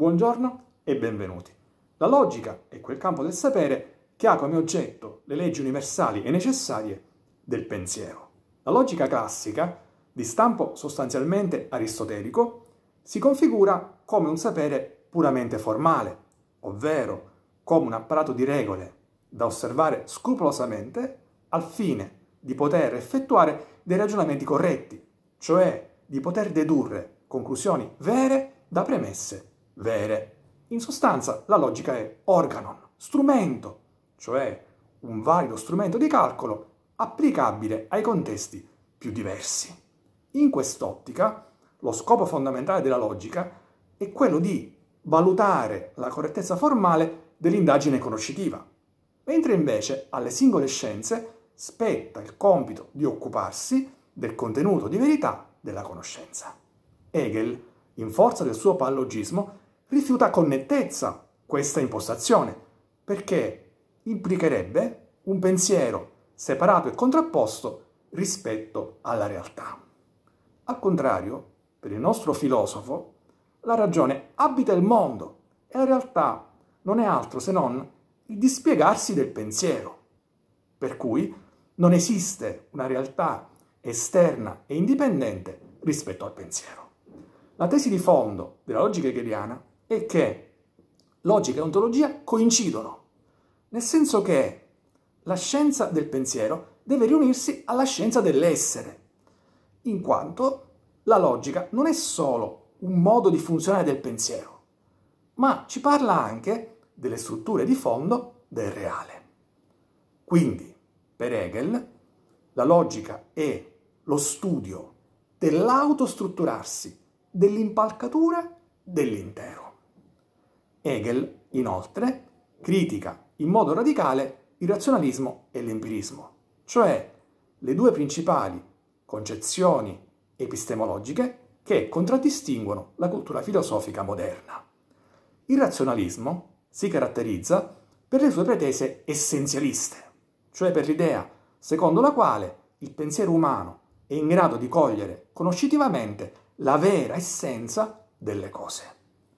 Buongiorno e benvenuti. La logica è quel campo del sapere che ha come oggetto le leggi universali e necessarie del pensiero. La logica classica, di stampo sostanzialmente aristotelico, si configura come un sapere puramente formale, ovvero come un apparato di regole da osservare scrupolosamente al fine di poter effettuare dei ragionamenti corretti, cioè di poter dedurre conclusioni vere da premesse vere. In sostanza la logica è organon, strumento, cioè un valido strumento di calcolo applicabile ai contesti più diversi. In quest'ottica, lo scopo fondamentale della logica è quello di valutare la correttezza formale dell'indagine conoscitiva, mentre invece alle singole scienze spetta il compito di occuparsi del contenuto di verità della conoscenza. Hegel, in forza del suo pallogismo, rifiuta con nettezza questa impostazione, perché implicherebbe un pensiero separato e contrapposto rispetto alla realtà. Al contrario, per il nostro filosofo, la ragione abita il mondo e la realtà non è altro se non il dispiegarsi del pensiero, per cui non esiste una realtà esterna e indipendente rispetto al pensiero. La tesi di fondo della logica hegeliana è che logica e ontologia coincidono, nel senso che la scienza del pensiero deve riunirsi alla scienza dell'essere, in quanto la logica non è solo un modo di funzionare del pensiero, ma ci parla anche delle strutture di fondo del reale. Quindi, per Hegel, la logica è lo studio dell'autostrutturarsi, dell'impalcatura dell'intero. Hegel, inoltre, critica in modo radicale il razionalismo e l'empirismo, cioè le due principali concezioni epistemologiche che contraddistinguono la cultura filosofica moderna. Il razionalismo si caratterizza per le sue pretese essenzialiste, cioè per l'idea secondo la quale il pensiero umano è in grado di cogliere conoscitivamente la vera essenza delle cose.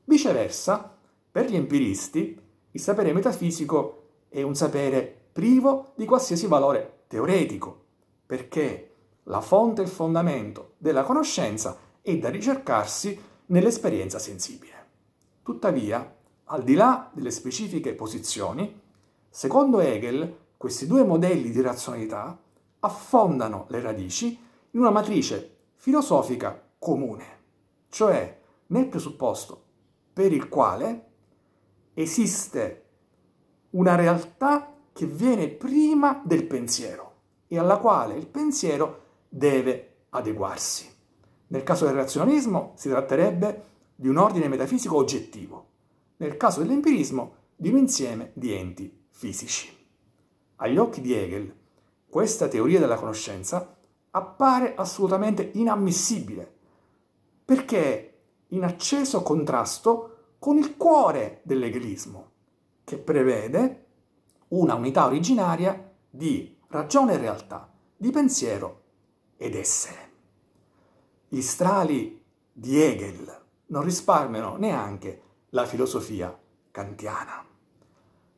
Viceversa, per gli empiristi, il sapere metafisico è un sapere privo di qualsiasi valore teoretico, perché la fonte e il fondamento della conoscenza è da ricercarsi nell'esperienza sensibile. Tuttavia, al di là delle specifiche posizioni, secondo Hegel questi due modelli di razionalità affondano le radici in una matrice filosofica comune, cioè nel presupposto per il quale esiste una realtà che viene prima del pensiero e alla quale il pensiero deve adeguarsi. Nel caso del razionalismo si tratterebbe di un ordine metafisico oggettivo, nel caso dell'empirismo di un insieme di enti fisici. Agli occhi di Hegel, questa teoria della conoscenza appare assolutamente inammissibile, perché è in acceso contrasto con il cuore dell'eglismo, che prevede una unità originaria di ragione e realtà, di pensiero ed essere. Gli strali di Hegel non risparmiano neanche la filosofia kantiana.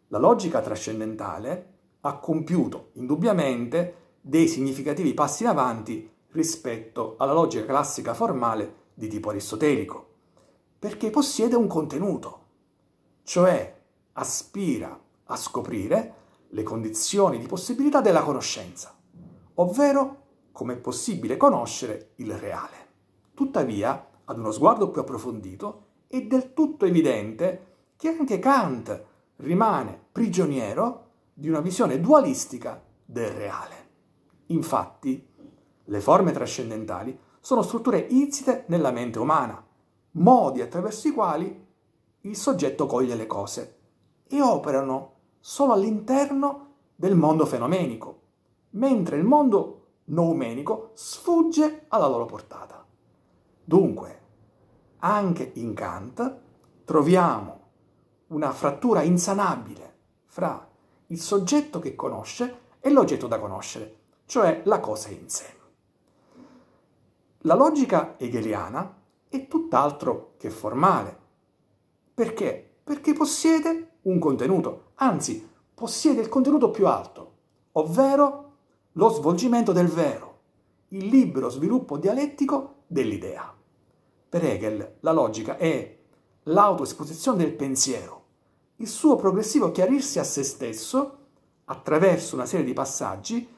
La logica trascendentale ha compiuto indubbiamente dei significativi passi in avanti rispetto alla logica classica formale di tipo aristotelico, perché possiede un contenuto, cioè aspira a scoprire le condizioni di possibilità della conoscenza, ovvero come è possibile conoscere il reale. Tuttavia, ad uno sguardo più approfondito, è del tutto evidente che anche Kant rimane prigioniero di una visione dualistica del reale. Infatti, le forme trascendentali sono strutture insite nella mente umana, modi attraverso i quali il soggetto coglie le cose e operano solo all'interno del mondo fenomenico, mentre il mondo noumenico sfugge alla loro portata. Dunque, anche in Kant troviamo una frattura insanabile fra il soggetto che conosce e l'oggetto da conoscere, cioè la cosa in sé. La logica hegeliana è tutt'altro che formale. Perché? Perché possiede un contenuto, anzi possiede il contenuto più alto, ovvero lo svolgimento del vero, il libero sviluppo dialettico dell'idea. Per Hegel la logica è l'autoesposizione del pensiero, il suo progressivo chiarirsi a se stesso attraverso una serie di passaggi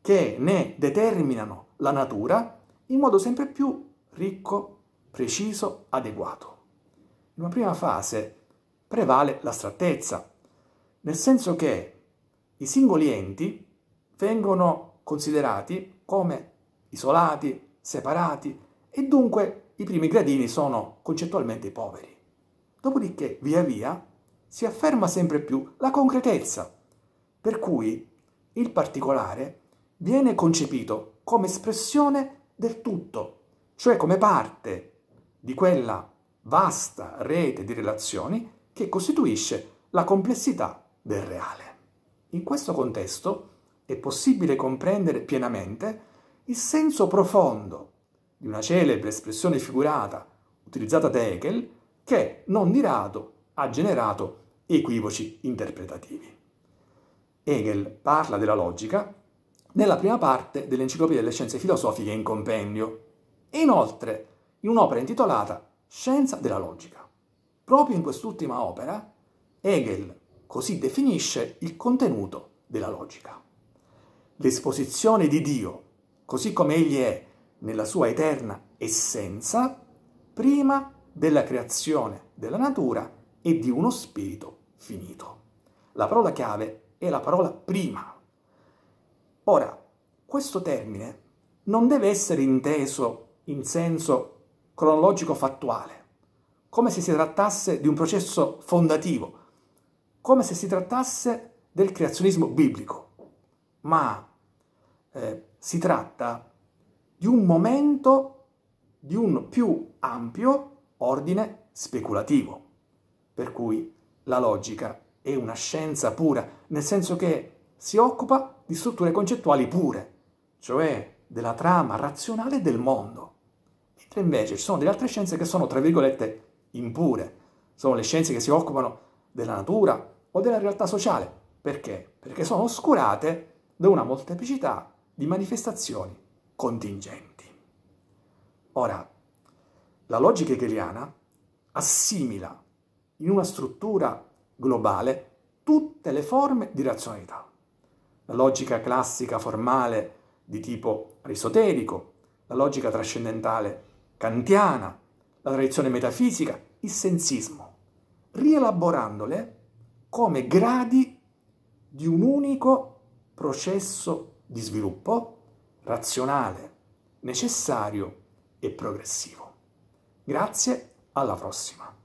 che ne determinano la natura in modo sempre più ricco preciso, adeguato. In una prima fase prevale l'astrattezza, nel senso che i singoli enti vengono considerati come isolati, separati e dunque i primi gradini sono concettualmente poveri. Dopodiché, via via, si afferma sempre più la concretezza, per cui il particolare viene concepito come espressione del tutto, cioè come parte di quella vasta rete di relazioni che costituisce la complessità del reale. In questo contesto è possibile comprendere pienamente il senso profondo di una celebre espressione figurata utilizzata da Hegel che non di rado ha generato equivoci interpretativi. Hegel parla della logica nella prima parte dell'Enciclopedia delle Scienze Filosofiche in compendio e inoltre in un'opera intitolata Scienza della logica. Proprio in quest'ultima opera Hegel così definisce il contenuto della logica. L'esposizione di Dio, così come egli è nella sua eterna essenza, prima della creazione della natura e di uno spirito finito. La parola chiave è la parola prima. Ora, questo termine non deve essere inteso in senso cronologico-fattuale, come se si trattasse di un processo fondativo, come se si trattasse del creazionismo biblico, ma eh, si tratta di un momento di un più ampio ordine speculativo, per cui la logica è una scienza pura, nel senso che si occupa di strutture concettuali pure, cioè della trama razionale del mondo. Mentre invece ci sono delle altre scienze che sono, tra virgolette, impure. Sono le scienze che si occupano della natura o della realtà sociale. Perché? Perché sono oscurate da una molteplicità di manifestazioni contingenti. Ora, la logica hegeliana assimila in una struttura globale tutte le forme di razionalità. La logica classica formale di tipo aristotelico, la logica trascendentale kantiana, la tradizione metafisica, il sensismo, rielaborandole come gradi di un unico processo di sviluppo razionale, necessario e progressivo. Grazie, alla prossima.